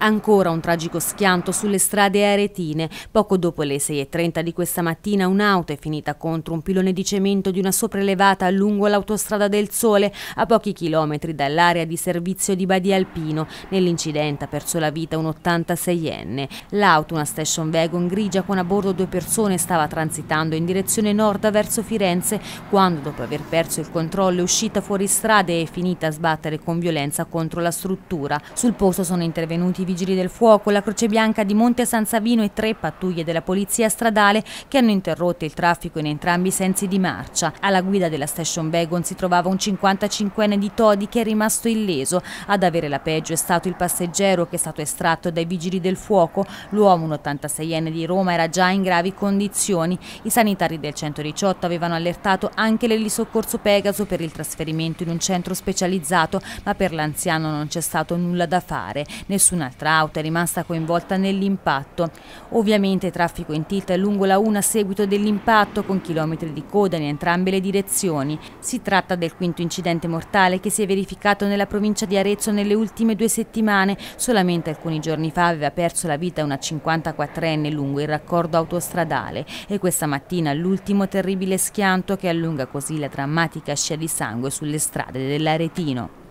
Ancora un tragico schianto sulle strade aretine. Poco dopo le 6.30 di questa mattina un'auto è finita contro un pilone di cemento di una sopraelevata lungo l'autostrada del Sole, a pochi chilometri dall'area di servizio di Badia Alpino. Nell'incidente ha perso la vita un 86enne. L'auto, una station wagon grigia con a bordo due persone, stava transitando in direzione nord verso Firenze quando, dopo aver perso il controllo, è uscita fuori strada e è finita a sbattere con violenza contro la struttura. Sul posto sono intervenuti Vigili del Fuoco, la Croce Bianca di Monte San Savino e tre pattuglie della Polizia Stradale che hanno interrotto il traffico in entrambi i sensi di marcia. Alla guida della station wagon si trovava un 55enne di Todi che è rimasto illeso. Ad avere la peggio è stato il passeggero che è stato estratto dai Vigili del Fuoco. L'uomo, un 86enne di Roma, era già in gravi condizioni. I sanitari del 118 avevano allertato anche l'elisoccorso Pegaso per il trasferimento in un centro specializzato, ma per l'anziano non c'è stato nulla da fare. Nessun altro auto è rimasta coinvolta nell'impatto. Ovviamente traffico in tilt lungo la 1 a seguito dell'impatto con chilometri di coda in entrambe le direzioni. Si tratta del quinto incidente mortale che si è verificato nella provincia di Arezzo nelle ultime due settimane. Solamente alcuni giorni fa aveva perso la vita una 54enne lungo il raccordo autostradale e questa mattina l'ultimo terribile schianto che allunga così la drammatica scia di sangue sulle strade dell'Aretino.